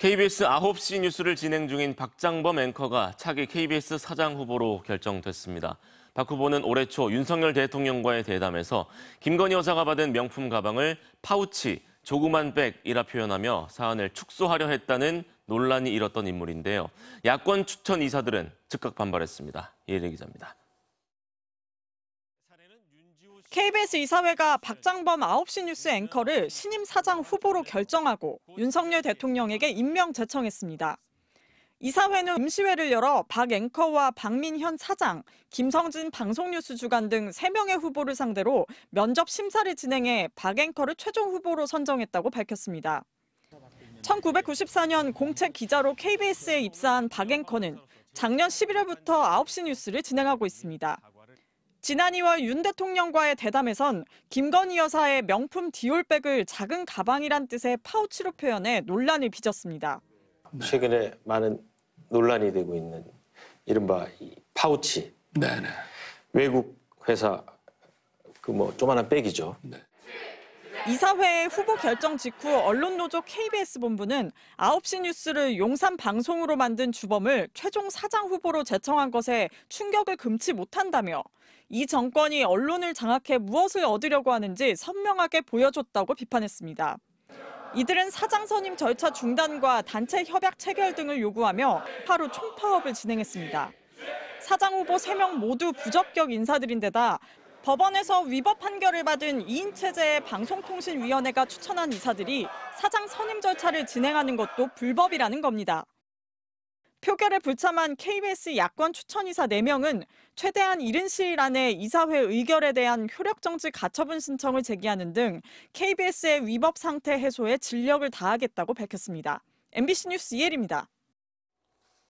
KBS 9시 뉴스를 진행 중인 박장범 앵커가 차기 KBS 사장 후보로 결정됐습니다. 박 후보는 올해 초 윤석열 대통령과의 대담에서 김건희 여사가 받은 명품 가방을 파우치, 조그만 백이라 표현하며 사안을 축소하려 했다는 논란이 일었던 인물인데요. 야권 추천 이사들은 즉각 반발했습니다. 예리 기자입니다. KBS 이사회가 박장범 9시 뉴스 앵커를 신임 사장 후보로 결정하고 윤석열 대통령에게 임명 제청했습니다. 이사회는 임시회를 열어 박 앵커와 박민현 사장, 김성진 방송뉴스 주간 등 3명의 후보를 상대로 면접 심사를 진행해 박 앵커를 최종 후보로 선정했다고 밝혔습니다. 1994년 공채 기자로 KBS에 입사한 박 앵커는 작년 11월부터 9시 뉴스를 진행하고 있습니다. 지난 2월 윤 대통령과의 대담에선 김건희 여사의 명품 디올백을 작은 가방이란 뜻의 파우치로 표현해 논란을 빚었습니다. 최근에 많은 논란이 되고 있는 이른바 파우치. 네네. 외국 회사 그 뭐 조만한 백이죠. 네. 이사회 후보 결정 직후 언론노조 KBS 본부는 9시 뉴스를 용산 방송으로 만든 주범을 최종 사장 후보로 제청한 것에 충격을 금치 못한다며 이 정권이 언론을 장악해 무엇을 얻으려고 하는지 선명하게 보여줬다고 비판했습니다. 이들은 사장 선임 절차 중단과 단체 협약 체결 등을 요구하며 하루 총파업을 진행했습니다. 사장 후보 3명 모두 부적격 인사들인데다 법원에서 위법 판결을 받은 2인 체제의 방송통신위원회가 추천한 이사들이 사장 선임 절차를 진행하는 것도 불법이라는 겁니다. 표결에 불참한 KBS 야권 추천이사 4명은 최대한 이른 시일 안에 이사회 의결에 대한 효력정지 가처분 신청을 제기하는 등 KBS의 위법 상태 해소에 진력을 다하겠다고 밝혔습니다. MBC 뉴스 이혜리입니다.